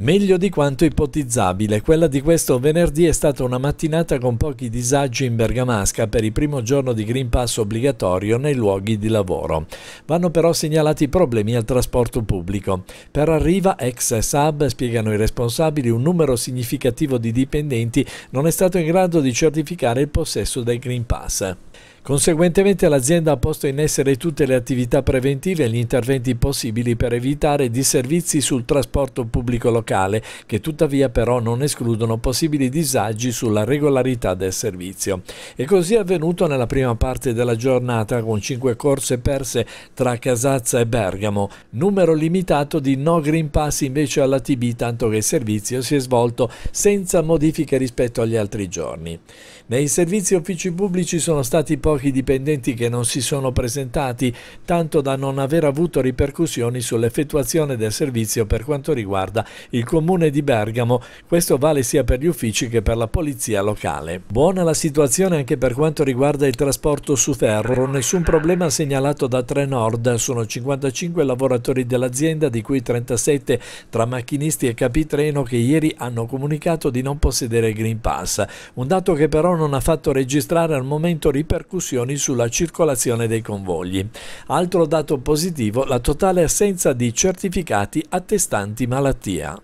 Meglio di quanto ipotizzabile, quella di questo venerdì è stata una mattinata con pochi disagi in Bergamasca per il primo giorno di Green Pass obbligatorio nei luoghi di lavoro. Vanno però segnalati problemi al trasporto pubblico. Per Arriva ex SAB, spiegano i responsabili, un numero significativo di dipendenti non è stato in grado di certificare il possesso del Green Pass. Conseguentemente l'azienda ha posto in essere tutte le attività preventive e gli interventi possibili per evitare disservizi sul trasporto pubblico locale locale, che tuttavia però non escludono possibili disagi sulla regolarità del servizio. E così è avvenuto nella prima parte della giornata con cinque corse perse tra Casazza e Bergamo, numero limitato di no green pass invece alla TB tanto che il servizio si è svolto senza modifiche rispetto agli altri giorni. Nei servizi uffici pubblici sono stati pochi dipendenti che non si sono presentati, tanto da non aver avuto ripercussioni sull'effettuazione del servizio per quanto riguarda il il comune di Bergamo. Questo vale sia per gli uffici che per la polizia locale. Buona la situazione anche per quanto riguarda il trasporto su ferro. Nessun problema segnalato da Trenord. Sono 55 lavoratori dell'azienda, di cui 37 tra macchinisti e capitreno che ieri hanno comunicato di non possedere Green Pass. Un dato che però non ha fatto registrare al momento ripercussioni sulla circolazione dei convogli. Altro dato positivo, la totale assenza di certificati attestanti malattia.